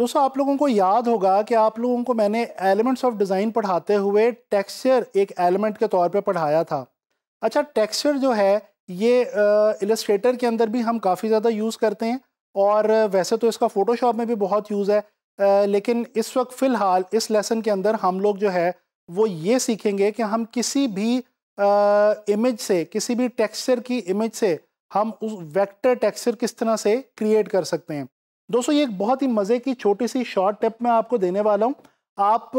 दोस्तों आप लोगों को याद होगा कि आप लोगों को मैंने एलिमेंट्स ऑफ डिज़ाइन पढ़ाते हुए टेक्सचर एक एलिमेंट के तौर पे पढ़ाया था अच्छा टेक्सचर जो है ये इलस्ट्रेटर के अंदर भी हम काफ़ी ज़्यादा यूज़ करते हैं और वैसे तो इसका फ़ोटोशॉप में भी बहुत यूज़ है आ, लेकिन इस वक्त फ़िलहाल इस लेसन के अंदर हम लोग जो है वो ये सीखेंगे कि हम किसी भी इमेज से किसी भी टेक्सचर की इमेज से हम उस वेक्टर टेक्सचर किस तरह से क्रिएट कर सकते हैं दोस्तों ये एक बहुत ही मज़े की छोटी सी शॉर्ट टिप मैं आपको देने वाला हूँ आप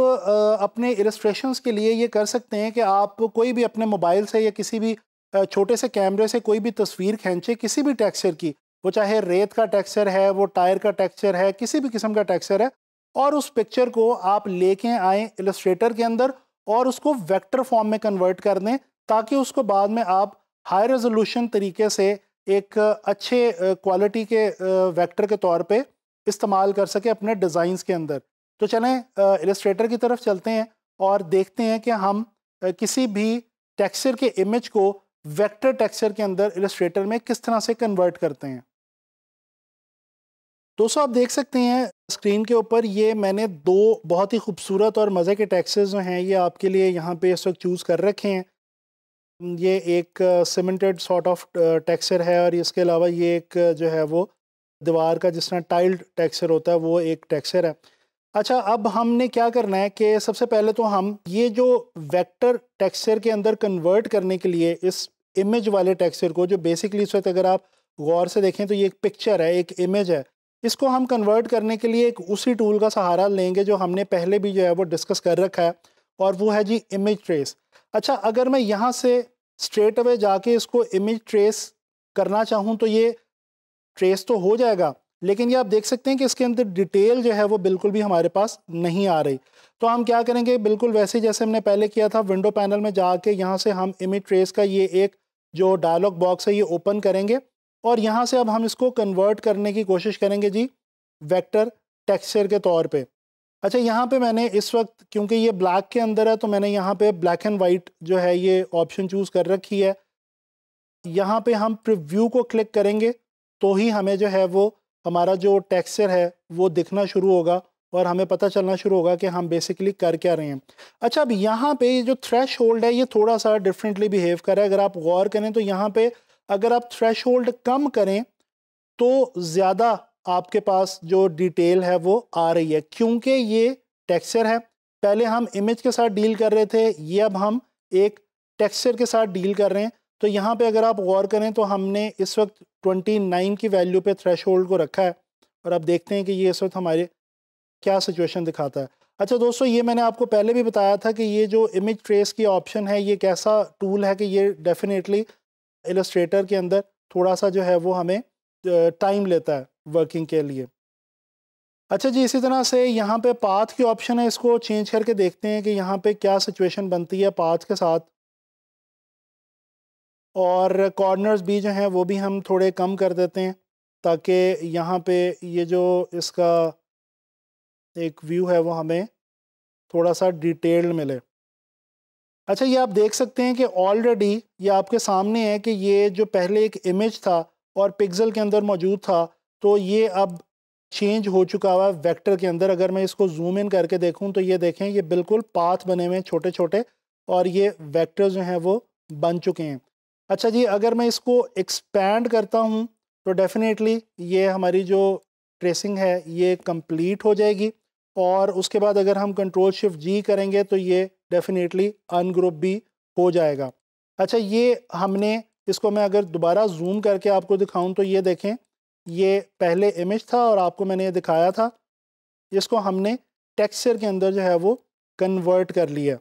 अपने इलस्ट्रेशंस के लिए ये कर सकते हैं कि आप कोई भी अपने मोबाइल से या किसी भी छोटे से कैमरे से कोई भी तस्वीर खींचे किसी भी टेक्सचर की वो चाहे रेत का टेक्सचर है वो टायर का टेक्सचर है किसी भी किस्म का टेक्सचर है और उस पिक्चर को आप लेके आए इलस्ट्रेटर के अंदर और उसको वैक्टर फॉर्म में कन्वर्ट कर दें ताकि उसको बाद में आप हाई रेजोल्यूशन तरीके से एक अच्छे क्वालिटी के वेक्टर के तौर पे इस्तेमाल कर सके अपने डिज़ाइंस के अंदर तो चलें इलस्ट्रेटर की तरफ चलते हैं और देखते हैं कि हम किसी भी टेक्सचर के इमेज को वेक्टर टेक्सचर के अंदर इलस्ट्रेटर में किस तरह से कन्वर्ट करते हैं दोस्तों आप देख सकते हैं स्क्रीन के ऊपर ये मैंने दो बहुत ही खूबसूरत और मज़े के टैक्सेस जो हैं ये आपके लिए यहाँ पे इस वक्त चूज़ कर रखे हैं ये एक सीमेंटेड सॉर्ट ऑफ टेक्सचर है और इसके अलावा ये एक जो है वो दीवार का जिस तरह टाइल्ड टेक्सचर होता है वो एक टेक्सचर है अच्छा अब हमने क्या करना है कि सबसे पहले तो हम ये जो वेक्टर टेक्सचर के अंदर कन्वर्ट करने के लिए इस इमेज वाले टेक्सचर को जो बेसिकली इस वक्त अगर आप गौर से देखें तो ये एक पिक्चर है एक इमेज है इसको हम कन्वर्ट करने के लिए एक उसी टूल का सहारा लेंगे जो हमने पहले भी जो है वो डिस्कस कर रखा है और वो है जी इमेज ट्रेस अच्छा अगर मैं यहाँ से स्ट्रेट अवे जाके इसको इमेज ट्रेस करना चाहूँ तो ये ट्रेस तो हो जाएगा लेकिन ये आप देख सकते हैं कि इसके अंदर डिटेल जो है वो बिल्कुल भी हमारे पास नहीं आ रही तो हम क्या करेंगे बिल्कुल वैसे जैसे हमने पहले किया था विंडो पैनल में जाके यहाँ से हम इमेज ट्रेस का ये एक जो डायलॉग बॉक्स है ये ओपन करेंगे और यहाँ से अब हम इसको कन्वर्ट करने की कोशिश करेंगे जी वैक्टर टेक्स्चर के तौर पर अच्छा यहाँ पे मैंने इस वक्त क्योंकि ये ब्लैक के अंदर है तो मैंने यहाँ पे ब्लैक एंड वाइट जो है ये ऑप्शन चूज़ कर रखी है यहाँ पे हम प्रिव्यू को क्लिक करेंगे तो ही हमें जो है वो हमारा जो टेक्सचर है वो दिखना शुरू होगा और हमें पता चलना शुरू होगा कि हम बेसिकली कर क्या रहे हैं अच्छा अब यहाँ पे जो थ्रेश होल्ड है ये थोड़ा सा डिफरेंटली बिहेव करें अगर आप गौर करें तो यहाँ पे अगर आप थ्रेश होल्ड कम करें तो ज़्यादा आपके पास जो डिटेल है वो आ रही है क्योंकि ये टेक्सचर है पहले हम इमेज के साथ डील कर रहे थे ये अब हम एक टेक्सचर के साथ डील कर रहे हैं तो यहाँ पे अगर आप गौर करें तो हमने इस वक्त 29 की वैल्यू पे थ्रेश को रखा है और अब देखते हैं कि ये इस वक्त हमारे क्या सिचुएशन दिखाता है अच्छा दोस्तों ये मैंने आपको पहले भी बताया था कि ये जो इमेज ट्रेस की ऑप्शन है ये कैसा टूल है कि ये डेफिनेटली इलस्ट्रेटर के अंदर थोड़ा सा जो है वो हमें टाइम लेता है वर्किंग के लिए अच्छा जी इसी तरह से यहाँ पे पाथ की ऑप्शन है इसको चेंज करके देखते हैं कि यहाँ पे क्या सिचुएशन बनती है पाथ के साथ और कॉर्नर्स भी जो हैं वो भी हम थोड़े कम कर देते हैं ताकि यहाँ पे ये जो इसका एक व्यू है वो हमें थोड़ा सा डिटेल्ड मिले अच्छा ये आप देख सकते हैं कि ऑलरेडी ये आपके सामने है कि ये जो पहले एक इमेज था और पिक्सल के अंदर मौजूद था तो ये अब चेंज हो चुका हुआ वेक्टर के अंदर अगर मैं इसको जूम इन करके देखूं तो ये देखें ये बिल्कुल पाथ बने हुए हैं छोटे छोटे और ये वेक्टर जो हैं वो बन चुके हैं अच्छा जी अगर मैं इसको एक्सपैंड करता हूँ तो डेफिनेटली ये हमारी जो ट्रेसिंग है ये कंप्लीट हो जाएगी और उसके बाद अगर हम कंट्रोल शिफ्ट जी करेंगे तो ये डेफिनेटली अनग्रुप भी हो जाएगा अच्छा ये हमने इसको मैं अगर दोबारा जूम करके आपको दिखाऊं तो ये देखें ये पहले इमेज था और आपको मैंने ये दिखाया था इसको हमने टेक्सचर के अंदर जो है वो कन्वर्ट कर लिया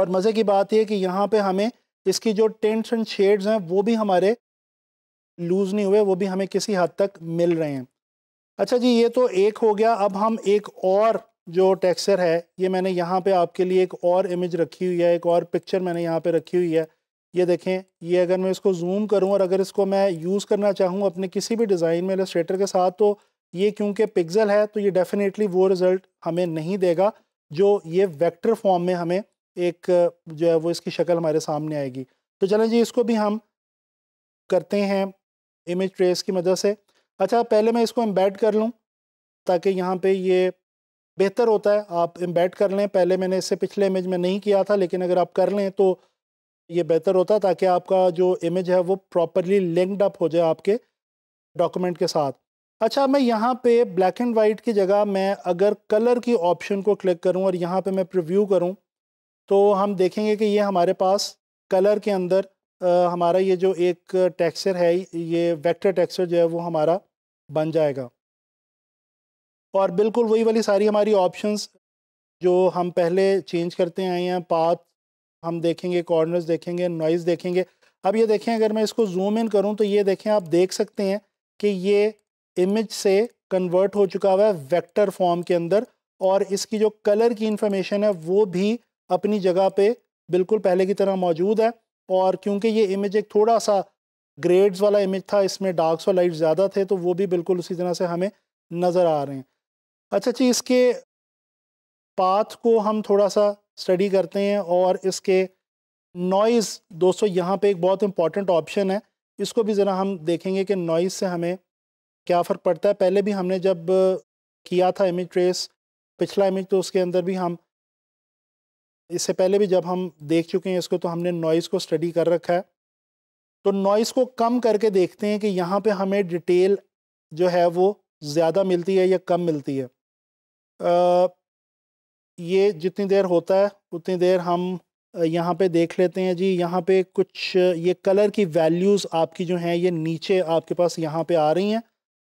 और मज़े की बात यह कि यहाँ पे हमें इसकी जो टेंट्स एंड शेड्स हैं वो भी हमारे लूज़ नहीं हुए वो भी हमें किसी हद तक मिल रहे हैं अच्छा जी ये तो एक हो गया अब हम एक और जो टेक्सचर है ये मैंने यहाँ पे आपके लिए एक और इमेज रखी हुई है एक और पिक्चर मैंने यहाँ पे रखी हुई है ये देखें ये अगर मैं इसको जूम करूं और अगर इसको मैं यूज़ करना चाहूं अपने किसी भी डिज़ाइन में इलस्ट्रेटर के साथ तो ये क्योंकि पिक्सल है तो ये डेफिनेटली वो रिज़ल्ट हमें नहीं देगा जो ये वेक्टर फॉर्म में हमें एक जो है वो इसकी शक्ल हमारे सामने आएगी तो चलें जी इसको भी हम करते हैं इमेज ट्रेस की मदद से अच्छा पहले मैं इसको एम्बेड कर लूँ ताकि यहाँ पे ये बेहतर होता है आप एम्बेड कर लें पहले मैंने इससे पिछले इमेज में नहीं किया था लेकिन अगर आप कर लें तो ये बेहतर होता ताकि आपका जो इमेज है वो प्रॉपरली लिंकड अप हो जाए आपके डॉक्यूमेंट के साथ अच्छा मैं यहाँ पे ब्लैक एंड वाइट की जगह मैं अगर कलर की ऑप्शन को क्लिक करूँ और यहाँ पे मैं प्रिव्यू करूँ तो हम देखेंगे कि ये हमारे पास कलर के अंदर आ, हमारा ये जो एक टेक्सचर है ये वेक्टर टेक्सचर जो है वो हमारा बन जाएगा और बिल्कुल वही वाली सारी हमारी ऑप्शंस जो हम पहले चेंज करते आए हैं पाथ हम देखेंगे कॉर्नर्स देखेंगे नॉइज़ देखेंगे अब ये देखें अगर मैं इसको जूम इन करूँ तो ये देखें आप देख सकते हैं कि ये इमेज से कन्वर्ट हो चुका हुआ है वैक्टर फॉर्म के अंदर और इसकी जो कलर की इन्फॉर्मेशन है वो भी अपनी जगह पे बिल्कुल पहले की तरह मौजूद है और क्योंकि ये इमेज एक थोड़ा सा ग्रेड्स वाला इमेज था इसमें डार्क्स और लाइट ज़्यादा थे तो वो भी बिल्कुल उसी तरह से हमें नज़र आ रहे हैं अच्छा जी इसके पाथ को हम थोड़ा सा स्टडी करते हैं और इसके नॉइज़ दोस्तों यहाँ पे एक बहुत इंपॉर्टेंट ऑप्शन है इसको भी ज़रा हम देखेंगे कि नॉइज़ से हमें क्या फ़र्क पड़ता है पहले भी हमने जब किया था इमेज ट्रेस पिछला इमेज तो उसके अंदर भी हम इससे पहले भी जब हम देख चुके हैं इसको तो हमने नॉइज़ को स्टडी कर रखा है तो नॉइज़ को कम करके देखते हैं कि यहाँ पर हमें डिटेल जो है वो ज़्यादा मिलती है या कम मिलती है ये जितनी देर होता है उतनी देर हम यहाँ पे देख लेते हैं जी यहाँ पे कुछ ये कलर की वैल्यूज़ आपकी जो हैं ये नीचे आपके पास यहाँ पे आ रही हैं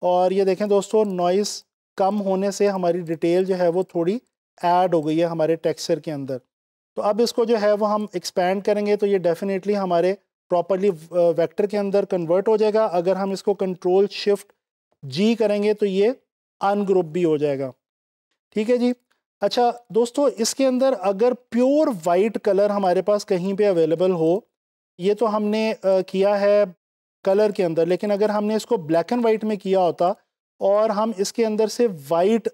और ये देखें दोस्तों नॉइस कम होने से हमारी डिटेल जो है वो थोड़ी ऐड हो गई है हमारे टेक्सचर के अंदर तो अब इसको जो है वो हम एक्सपेंड करेंगे तो ये डेफिनेटली हमारे प्रॉपरली वैक्टर के अंदर कन्वर्ट हो जाएगा अगर हम इसको कंट्रोल शिफ्ट जी करेंगे तो ये अनग्रुप भी हो जाएगा ठीक है जी अच्छा दोस्तों इसके अंदर अगर प्योर वाइट कलर हमारे पास कहीं पे अवेलेबल हो ये तो हमने आ, किया है कलर के अंदर लेकिन अगर हमने इसको ब्लैक एंड वाइट में किया होता और हम इसके अंदर से वाइट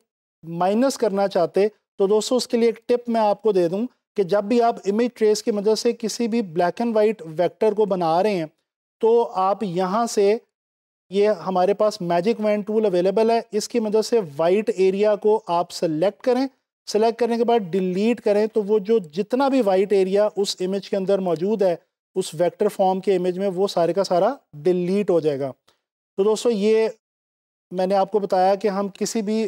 माइनस करना चाहते तो दोस्तों उसके लिए एक टिप मैं आपको दे दूं कि जब भी आप इमेज ट्रेस की मदद से किसी भी ब्लैक एंड वाइट वैक्टर को बना रहे हैं तो आप यहाँ से ये हमारे पास मैजिक वैन टूल अवेलेबल है इसकी मदद से वाइट एरिया को आप सेलेक्ट करें सेलेक्ट करने के बाद डिलीट करें तो वो जो जितना भी वाइट एरिया उस इमेज के अंदर मौजूद है उस वेक्टर फॉर्म के इमेज में वो सारे का सारा डिलीट हो जाएगा तो दोस्तों ये मैंने आपको बताया कि हम किसी भी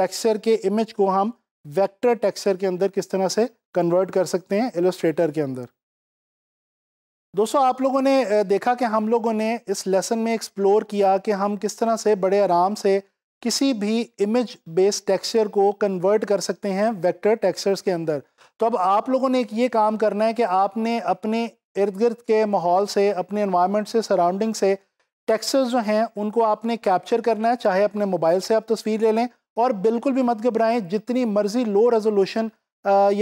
टेक्सचर के इमेज को हम वेक्टर टेक्सचर के अंदर किस तरह से कन्वर्ट कर सकते हैं एलोस्ट्रेटर के अंदर दोस्तों आप लोगों ने देखा कि हम लोगों ने इस लेसन में एक्सप्लोर किया कि हम किस तरह से बड़े आराम से किसी भी इमेज बेस्ड टेक्सचर को कन्वर्ट कर सकते हैं वेक्टर टेक्सचर्स के अंदर तो अब आप लोगों ने एक ये काम करना है कि आपने अपने इर्द गिर्द के माहौल से अपने इन्वायरमेंट से सराउंडिंग से टेक्सचर्स जो हैं उनको आपने कैप्चर करना है चाहे अपने मोबाइल से आप तस्वीर ले लें और बिल्कुल भी मत घबराएं जितनी मर्जी लो रेजोल्यूशन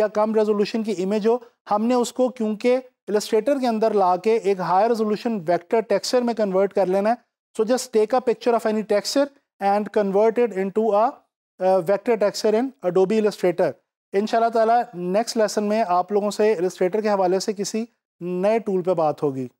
या कम रेजोल्यूशन की इमेज हो हमने उसको क्योंकि इलस्ट्रेटर के अंदर ला के एक हाई रेजोल्यूशन वैक्टर टेक्सचर में कन्वर्ट कर लेना है so just take a picture of any texture and convert it into a, a vector texture in Adobe Illustrator. इन ताला नेक्स्ट लेसन में आप लोगों से इलस्ट्रेटर के हवाले से किसी नए टूल पे बात होगी